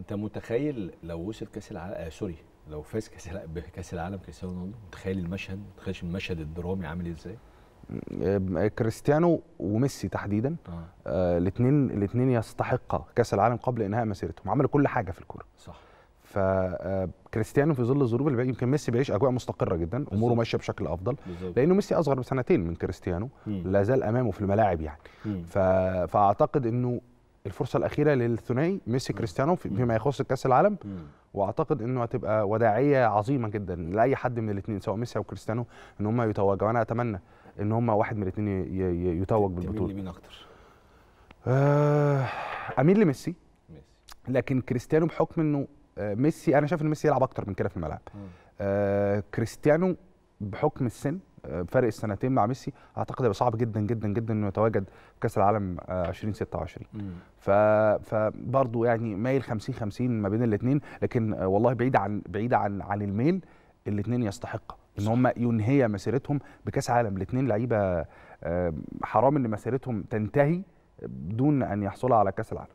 انت متخيل لو وصل كاس العالم آه سوري لو فاز كاس العالم بكاس العالم كريستيانو رونالدو متخيل المشهد متخيل المشهد الدرامي عامل ازاي آه، كريستيانو وميسي تحديدا آه. آه الاثنين الاثنين يستحقا كاس العالم قبل انهاء مسيرتهم عملوا كل حاجه في الكوره صح فكريستيانو آه، في ظل الظروف اللي يمكن ميسي بيعيش اجواء مستقره جدا بالزبط. اموره ماشيه بشكل افضل بالزبط. لانه ميسي اصغر بسنتين من كريستيانو لا زال امامه في الملاعب يعني ف... فاعتقد انه الفرصه الاخيره للثنائي ميسي كريستيانو فيما يخص كاس العالم واعتقد انه هتبقى وداعيه عظيمه جدا لاي حد من الاثنين سواء ميسي او كريستيانو ان هم يتوجوا انا اتمنى ان هم واحد من الاثنين يتوج بالبطوله مين اكتر آه اميل لميسي لكن كريستيانو بحكم انه آه، ميسي انا شايف ان ميسي يلعب اكتر من كده في الملعب آه كريستيانو بحكم السن فارق السنتين مع ميسي اعتقد هيبقى صعب جدا جدا جدا انه يتواجد في كاس العالم 2026 آه، ف فبرضه يعني مايل 50 50 ما بين الاثنين لكن والله بعيد عن بعيد عن عن الميل الاثنين يستحق ان هم ينهي مسيرتهم بكاس عالم الاثنين لعيبه آه، حرام ان مسيرتهم تنتهي دون ان يحصلوا على كاس العالم